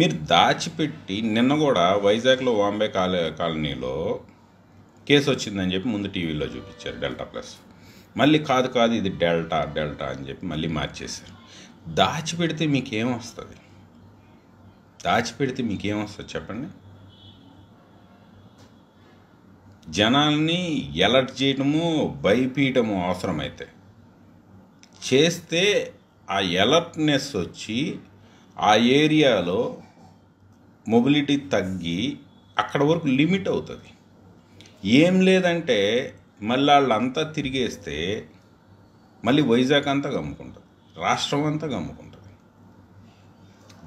మీరు దాచిపెట్టి నిన్న కూడా వైజాగ్లో వాంబే కాల కాలనీలో కేసు వచ్చిందని చెప్పి ముందు టీవీలో చూపించారు డెల్టా ప్లస్ మళ్ళీ కాదు కాదు ఇది డెల్టా డెల్టా అని చెప్పి మళ్ళీ మార్చేశారు దాచిపెడితే మీకేం వస్తుంది దాచిపెడితే మీకేం వస్తుంది చెప్పండి జనాల్ని ఎలర్ట్ చేయటము భయపీయటము అవసరమైతే చేస్తే ఆ ఎలర్ట్నెస్ వచ్చి ఆ ఏరియాలో మొబిలిటీ తగ్గి అక్కడ వరకు లిమిట్ అవుతుంది ఏం లేదంటే మళ్ళీ వాళ్ళంతా తిరిగేస్తే మళ్ళీ వైజాగ్ అంతా గమ్ముకుంటుంది రాష్ట్రం అంతా గమ్ముకుంటుంది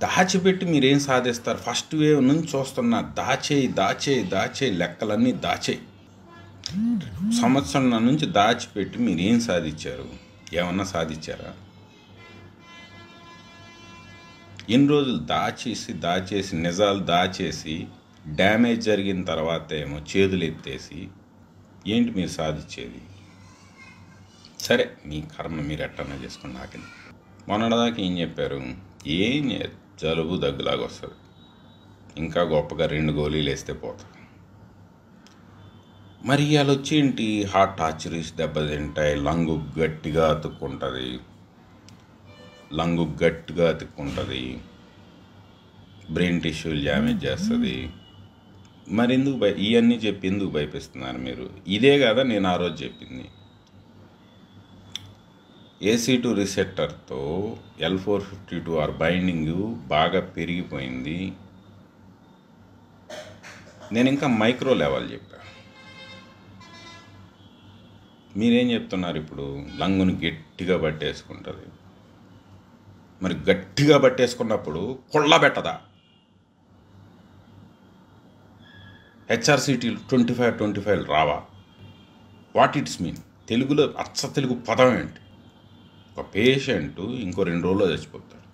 దాచిపెట్టి మీరేం సాధిస్తారు ఫస్ట్ వేవ్ నుంచి చూస్తున్న దాచేయి దాచేయి దాచేయి లెక్కలన్నీ దాచేయి సంవత్సరం నుంచి దాచిపెట్టి మీరేం సాధించారు ఏమన్నా సాధించారా ఇన్ని రోజులు దాచేసి దాచేసి నిజాలు దాచేసి డ్యామేజ్ జరిగిన తర్వాత ఏమో చేతులు ఎత్తేసి ఏంటి మీరు సాధించేది సరే మీ కర్మ మీరు ఎట్టన్నా చేసుకుని నాకు మొన్నటిదాకా ఏం చెప్పారు ఏం జలుబు దగ్గులాగా వస్తుంది ఇంకా గొప్పగా రెండు గోళీలు వేస్తే పోతుంది మరి ఇవాళ వచ్చేంటి హార్ట్ దెబ్బ దెబ్బతింటాయి లంగు గట్టిగా అతుక్కుంటుంది లంగు గట్టిగా అతుక్కుంటుంది బ్రెయిన్ టిష్యూలు డ్యామేజ్ చేస్తుంది మరి ఎందుకు భయ ఇవన్నీ చెప్పి ఎందుకు భయపిస్తున్నారు మీరు ఇదే కదా నేను ఆ రోజు చెప్పింది ఏసీ టూ రిసెప్టర్తో L four fifty two R binding బాగా పెరిగిపోయింది నేను ఇంకా మైక్రో లెవెల్ చెప్పా మీరేం చెప్తున్నారు ఇప్పుడు లంగును గట్టిగా పట్టేసుకుంటుంది మరి గట్టిగా పట్టేసుకున్నప్పుడు కొళ్ళబెట్టదా HRCT twenty five twenty five రావా వాట్ ఇట్స్ మీన్ తెలుగులో అచ్చ తెలుగు పదం ఏంటి ఒక పేషెంట్ ఇంకో రెండు రోజుల్లో చచ్చిపోతాడు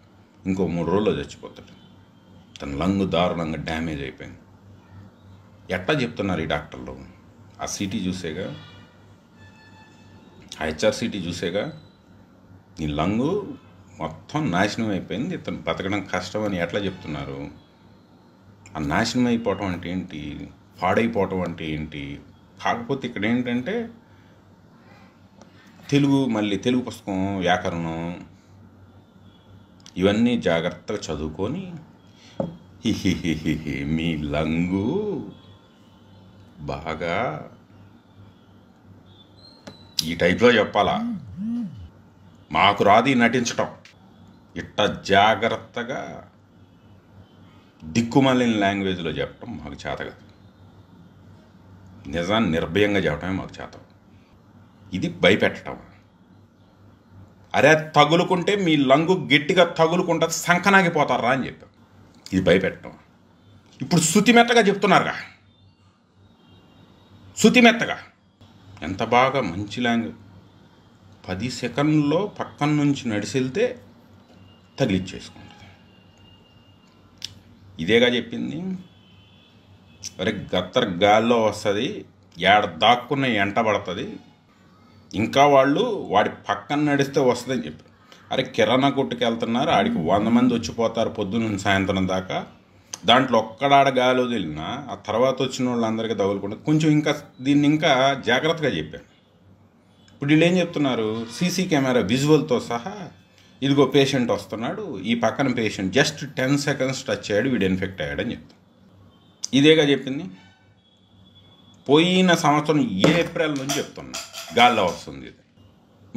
ఇంకో మూడు రోజుల్లో చచ్చిపోతాడు తన లంగ్ దారుణంగా డ్యామేజ్ అయిపోయింది ఎట్లా చెప్తున్నారు ఈ డాక్టర్లు ఆ సిటీ చూసేగా ఆ హెచ్ఆర్సిటీ చూసేగా నీ లంగు మొత్తం నాశనం అయిపోయింది ఇతను బతకడం కష్టం అని ఎట్లా చెప్తున్నారు ఆ నాశనం అయిపోవటం అంటే ఏంటి పాడైపోవటం అంటే ఏంటి కాకపోతే ఇక్కడ ఏంటంటే తెలుగు మళ్ళీ తెలుగు పుస్తకం వ్యాకరణం ఇవన్నీ జాగ్రత్తగా చదువుకొని మీ లంగు బాగా ఈ టైప్లో చెప్పాలా మాకు రాదు నటించటం ఇట్ట జాగ్రత్తగా దిక్కుమలిన లాంగ్వేజ్లో చెప్పడం మాకు చేత కాదు నిజాన్ని నిర్భయంగా చెప్పడమే మాకు చేత ఇది భయపెట్టడం అరే తగులుకుంటే మీ లంగు గట్టిగా తగులుకుంటే శంఖనాగిపోతారా అని చెప్పాం ఇది భయపెట్టడం ఇప్పుడు శృతిమెత్తగా చెప్తున్నారుగా శృతిమెత్తగా ఎంత బాగా మంచి లాంగ్వేజ్ పది సెకండ్లో పక్కన నుంచి వెళ్తే తగిలిచ్చేసుకుంటుంది ఇదేగా చెప్పింది అరే గత్తర్ గాల్లో వస్తుంది ఏడ దాక్కున్న ఎంట పడుతుంది ఇంకా వాళ్ళు వాడి పక్కన నడిస్తే వస్తుందని చెప్పి అరే కిరాణా కొట్టుకు వెళ్తున్నారు ఆడికి వంద మంది వచ్చిపోతారు పొద్దున్న సాయంత్రం దాకా దాంట్లో ఒక్కడాడ గాలి వదిలినా ఆ తర్వాత వచ్చిన వాళ్ళందరికీ తగులుకుంటే కొంచెం ఇంకా దీన్ని ఇంకా జాగ్రత్తగా చెప్పాను ఇప్పుడు వీళ్ళు ఏం చెప్తున్నారు సీసీ కెమెరా విజువల్తో సహా ఇదిగో పేషెంట్ వస్తున్నాడు ఈ పక్కన patient just ten seconds touch అయ్యాడు వీడు ఇన్ఫెక్ట్ అయ్యాడని చెప్తాం ఇదేగా చెప్పింది పోయిన సంవత్సరం ఏప్రిల్ నుంచి చెప్తున్నా గాల్లో వస్తుంది ఇది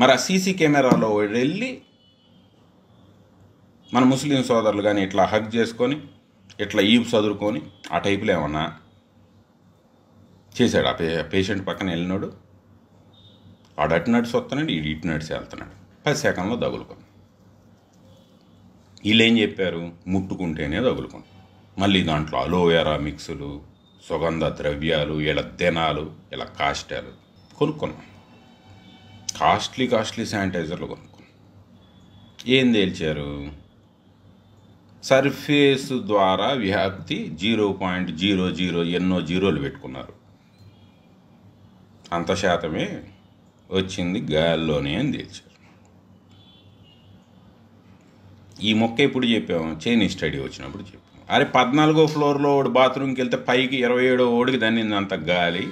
మరి ఆ సీసీ కెమెరాలో వెళ్ళి మన ముస్లిం సోదరులు కానీ ఇట్లా హక్ చేసుకొని ఇట్లా ఈ చదువుకొని ఆ టైపులో ఏమన్నా చేశాడు ఆ పే పేషెంట్ పక్కన వెళ్ళినాడు ఆడు అటు నడిచి వస్తున్నాడు ఈడు ఇటు నడిచి వెళ్తున్నాడు పది సెకండ్లో తగులుకొని వీళ్ళు ఏం చెప్పారు ముట్టుకుంటేనే తగులుకుంటాం మళ్ళీ దాంట్లో అలోవెరా మిక్సులు సుగంధ ద్రవ్యాలు ఇలా దినాలు ఇలా కాస్టాలు కొనుక్కున్నాం కాస్ట్లీ కాస్ట్లీ శానిటైజర్లు కొనుక్కున్నాం ఏం తేల్చారు సర్ఫేస్ ద్వారా వ్యాప్తి జీరో పాయింట్ జీరో జీరో ఎన్నో జీరోలు పెట్టుకున్నారు అంత శాతమే వచ్చింది గాల్లోనే అని తెలిసి ఈ మొక్క ఎప్పుడు చెప్పాము చైనీస్ స్టడీ వచ్చినప్పుడు చెప్పాము అరే పద్నాలుగో ఫ్లోర్లో ఓడి బాత్రూమ్కి వెళ్తే పైకి ఇరవై ఏడో ఓడికి దాన్ని అంత గాలి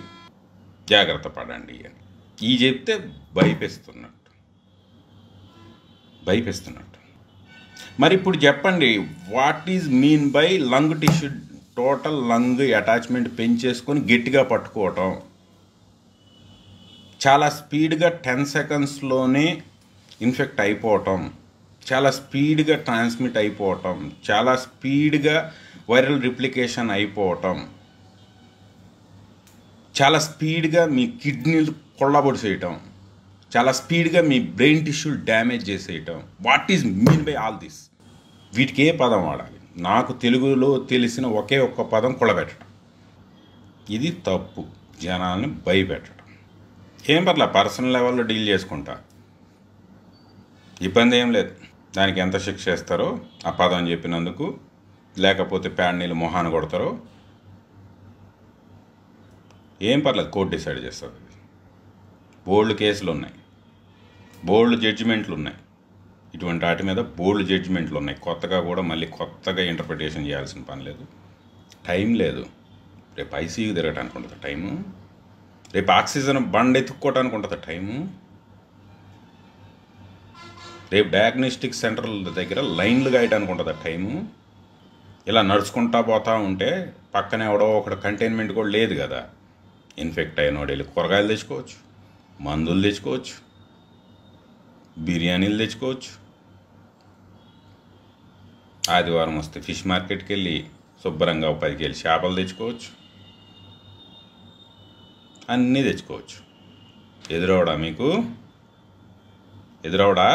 జాగ్రత్త పడండి అని ఈ చెప్తే భయపిస్తున్నట్టు భయపిస్తున్నట్టు మరి ఇప్పుడు చెప్పండి what is mean by lung tissue total lung attachment పెంచేసుకొని గట్టిగా పట్టుకోవటం చాలా స్పీడ్గా టెన్ సెకండ్స్లోనే ఇన్ఫెక్ట్ అయిపోవటం చాలా స్పీడ్గా ట్రాన్స్మిట్ అయిపోవటం చాలా స్పీడ్గా వైరల్ రిప్లికేషన్ అయిపోవటం చాలా స్పీడ్గా మీ కిడ్నీలు కొల్లబొడి చేయటం చాలా స్పీడ్గా మీ బ్రెయిన్ టిష్యూ డ్యామేజ్ చేసేయటం what is mean by all this వీటికి ఏ పదం వాడాలి నాకు తెలుగులో తెలిసిన ఒకే ఒక్క పదం కొలబెట్టడం ఇది తప్పు జనాల్ని భయపెట్టడం ఏం పర్లే పర్సనల్ లెవెల్లో డీల్ చేసుకుంటా ఇబ్బంది ఏం లేదు దానికి ఎంత శిక్ష ఇస్తారో ఆ పదం చెప్పినందుకు లేకపోతే ప్యాడ్ నీళ్ళు మొహాన్ని కొడతారో ఏం పర్లేదు కోర్టు డిసైడ్ చేస్తుంది అది బోల్డ్ కేసులు ఉన్నాయి బోల్డ్ జడ్జిమెంట్లు ఉన్నాయి ఇటువంటి వాటి మీద బోల్డ్ జడ్జిమెంట్లు ఉన్నాయి కొత్తగా కూడా మళ్ళీ కొత్తగా ఇంటర్ప్రిటేషన్ చేయాల్సిన పని లేదు టైం లేదు రేపు ఐసీయూ తిరగటానికి ఉంటుంది టైము రేపు ఆక్సిజన్ బండ్ ఎత్తుక్కోవటానికి ఉంటుంది టైము రేపు డయాగ్నోస్టిక్ సెంటర్ల దగ్గర లైన్లు గాయటానికి ఉంటుంది ఆ టైము ఇలా నడుచుకుంటా పోతా ఉంటే పక్కన ఎవడో ఒకటి కంటైన్మెంట్ కూడా లేదు కదా ఇన్ఫెక్ట్ అయిన వాడు వెళ్ళి కూరగాయలు తెచ్చుకోవచ్చు మందులు తెచ్చుకోవచ్చు బిర్యానీలు తెచ్చుకోవచ్చు ఆదివారం వస్తే ఫిష్ మార్కెట్కి వెళ్ళి శుభ్రంగా పదికి వెళ్ళి చేపలు తెచ్చుకోవచ్చు అన్నీ తెచ్చుకోవచ్చు ఎదురవడా మీకు ఎదురవడా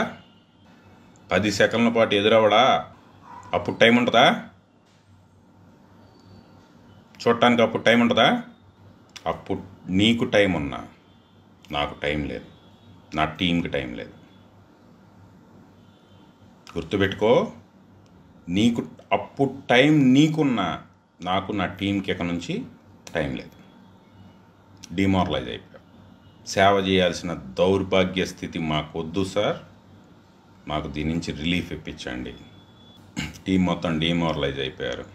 పది సెకండ్ల పాటు ఎదురవడా అప్పుడు టైం ఉంటుందా చూడటానికి అప్పుడు టైం ఉంటుందా అప్పుడు నీకు టైం ఉన్నా నాకు టైం లేదు నా టీంకి టైం లేదు గుర్తుపెట్టుకో నీకు అప్పుడు టైం నీకున్నా నాకు నా టీంకి ఎక్కడి నుంచి టైం లేదు డిమారలైజ్ అయిపోయాం సేవ చేయాల్సిన దౌర్భాగ్య స్థితి మాకు వద్దు సార్ మాకు దీని నుంచి రిలీఫ్ ఇప్పించండి టీం మొత్తం డిమోరలైజ్ అయిపోయారు